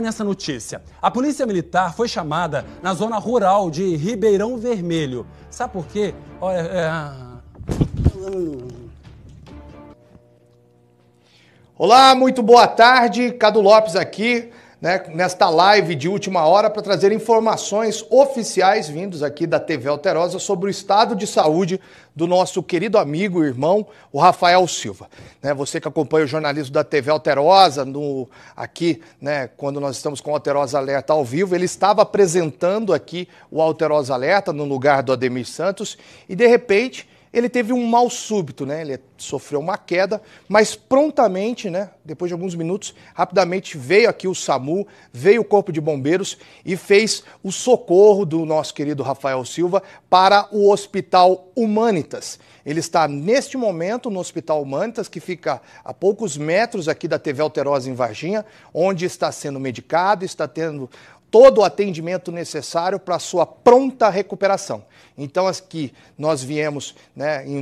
nessa notícia. A polícia militar foi chamada na zona rural de Ribeirão Vermelho. Sabe por quê? Olha, é... Ah. Olá, muito boa tarde. Cadu Lopes aqui né, nesta live de última hora para trazer informações oficiais vindos aqui da TV Alterosa sobre o estado de saúde do nosso querido amigo e irmão, o Rafael Silva. Né, você que acompanha o jornalismo da TV Alterosa, no, aqui, né, quando nós estamos com o Alterosa Alerta ao vivo, ele estava apresentando aqui o Alterosa Alerta no lugar do Ademir Santos e, de repente, ele teve um mal súbito, né? Ele sofreu uma queda, mas prontamente, né? Depois de alguns minutos, rapidamente veio aqui o SAMU, veio o Corpo de Bombeiros e fez o socorro do nosso querido Rafael Silva para o Hospital Humanitas. Ele está neste momento no Hospital Humanitas, que fica a poucos metros aqui da TV Alterosa em Varginha, onde está sendo medicado, está tendo todo o atendimento necessário para sua pronta recuperação. Então, aqui nós viemos né, em